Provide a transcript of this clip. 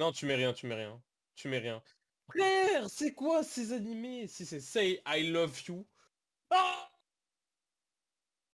Non, tu mets rien, tu mets rien. Tu mets rien. Frère, c'est quoi ces animés Si c'est Say I Love You. Ah!